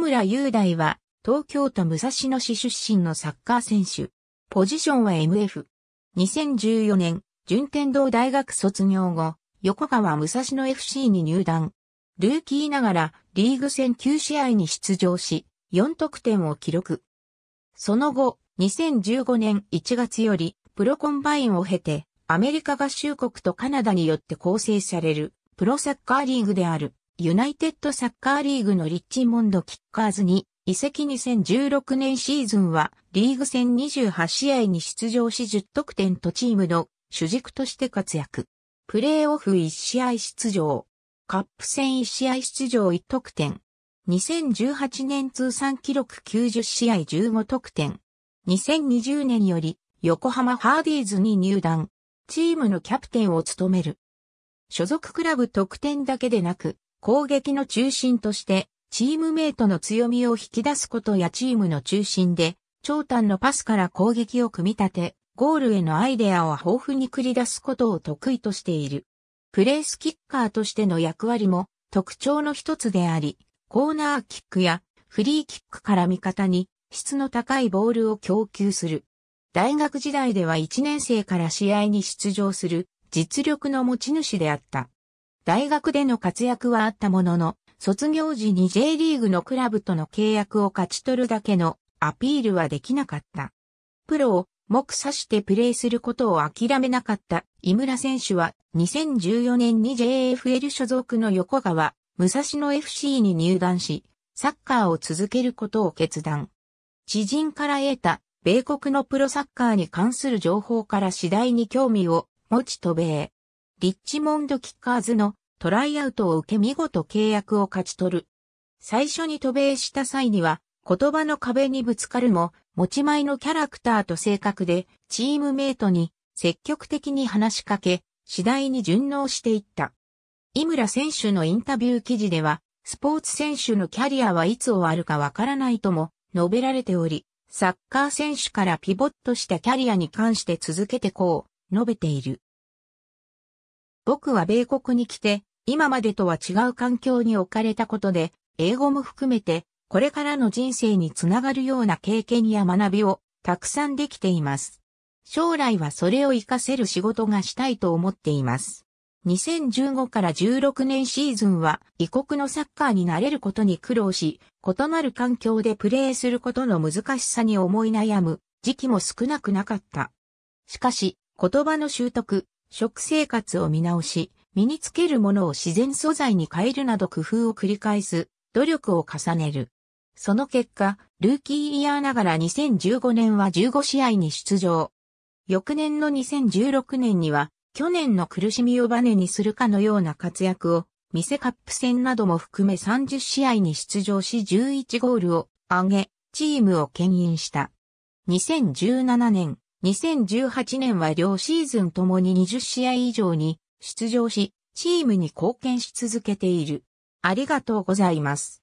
村雄大は、東京都武蔵野市出身のサッカー選手。ポジションは MF。2014年、順天堂大学卒業後、横川武蔵野 FC に入団。ルーキーながら、リーグ戦9試合に出場し、4得点を記録。その後、2015年1月より、プロコンバインを経て、アメリカ合衆国とカナダによって構成される、プロサッカーリーグである。ユナイテッドサッカーリーグのリッチモンドキッカーズに移籍2016年シーズンはリーグ戦28試合に出場し10得点とチームの主軸として活躍。プレーオフ1試合出場。カップ戦1試合出場1得点。2018年通算記録90試合15得点。2020年より横浜ハーディーズに入団。チームのキャプテンを務める。所属クラブ得点だけでなく、攻撃の中心として、チームメイトの強みを引き出すことやチームの中心で、長短のパスから攻撃を組み立て、ゴールへのアイデアを豊富に繰り出すことを得意としている。プレースキッカーとしての役割も特徴の一つであり、コーナーキックやフリーキックから味方に質の高いボールを供給する。大学時代では1年生から試合に出場する実力の持ち主であった。大学での活躍はあったものの、卒業時に J リーグのクラブとの契約を勝ち取るだけのアピールはできなかった。プロを目指してプレーすることを諦めなかった井村選手は2014年に JFL 所属の横川、武蔵野 FC に入団し、サッカーを続けることを決断。知人から得た米国のプロサッカーに関する情報から次第に興味を持ち飛べ。リッチモンド・キッカーズのトライアウトを受け見事契約を勝ち取る。最初に渡米した際には言葉の壁にぶつかるも持ち前のキャラクターと性格でチームメイトに積極的に話しかけ次第に順応していった。井村選手のインタビュー記事ではスポーツ選手のキャリアはいつ終わるかわからないとも述べられており、サッカー選手からピボットしたキャリアに関して続けてこう述べている。僕は米国に来て、今までとは違う環境に置かれたことで、英語も含めて、これからの人生につながるような経験や学びをたくさんできています。将来はそれを活かせる仕事がしたいと思っています。2015から16年シーズンは異国のサッカーに慣れることに苦労し、異なる環境でプレーすることの難しさに思い悩む時期も少なくなかった。しかし、言葉の習得、食生活を見直し、身につけるものを自然素材に変えるなど工夫を繰り返す、努力を重ねる。その結果、ルーキーイヤーながら2015年は15試合に出場。翌年の2016年には、去年の苦しみをバネにするかのような活躍を、店カップ戦なども含め30試合に出場し11ゴールを挙げ、チームを牽引した。2017年、2018年は両シーズンともに20試合以上に出場し、チームに貢献し続けている。ありがとうございます。